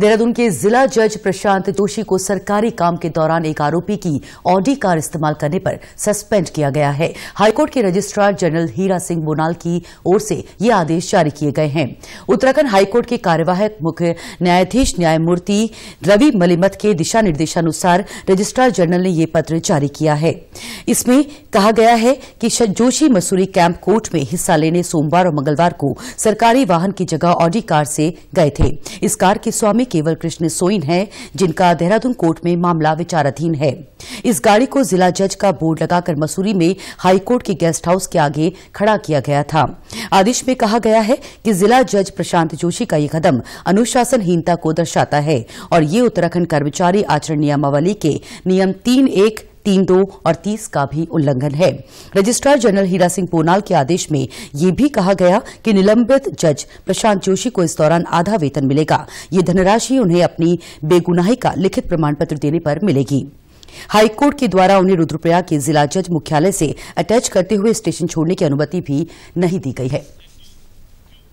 देहरादून के जिला जज प्रशांत जोशी को सरकारी काम के दौरान एक आरोपी की ऑडी कार इस्तेमाल करने पर सस्पेंड किया गया है हाईकोर्ट के रजिस्ट्रार जनरल हीरा सिंह बोनाल की ओर से ये आदेश जारी किए गए हैं उत्तराखंड हाईकोर्ट के कार्यवाहक मुख्य न्यायाधीश न्यायमूर्ति रवि मलिमत के दिशा निर्देशानुसार रजिस्ट्रार जनरल ने ये पत्र जारी किया है इसमें कहा गया है कि जोशी मसूरी कैंप कोर्ट में हिस्सा लेने सोमवार और मंगलवार को सरकारी वाहन की जगह ऑडी कार से गए थे इस कार के स्वामी केवल कृष्ण सोइन है जिनका देहरादून कोर्ट में मामला विचाराधीन है इस गाड़ी को जिला जज का बोर्ड लगाकर मसूरी में हाईकोर्ट के गेस्ट हाउस के आगे खड़ा किया गया था आदेश में कहा गया है कि जिला जज प्रशांत जोशी का यह कदम अनुशासनहीनता को दर्शाता है और ये उत्तराखंड कर्मचारी आचरण नियमावली के नियम तीन एक तीन दो और तीस का भी उल्लंघन है रजिस्ट्रार जनरल हीरा सिंह पोनाल के आदेश में यह भी कहा गया कि निलंबित जज प्रशांत जोशी को इस दौरान आधा वेतन मिलेगा ये धनराशि उन्हें अपनी बेगुनाही का लिखित प्रमाण पत्र देने पर मिलेगी हाईकोर्ट के द्वारा उन्हें रुद्रप्रयाग के जिला जज मुख्यालय से अटैच करते हुए स्टेशन छोड़ने की अनुमति भी नहीं दी गई है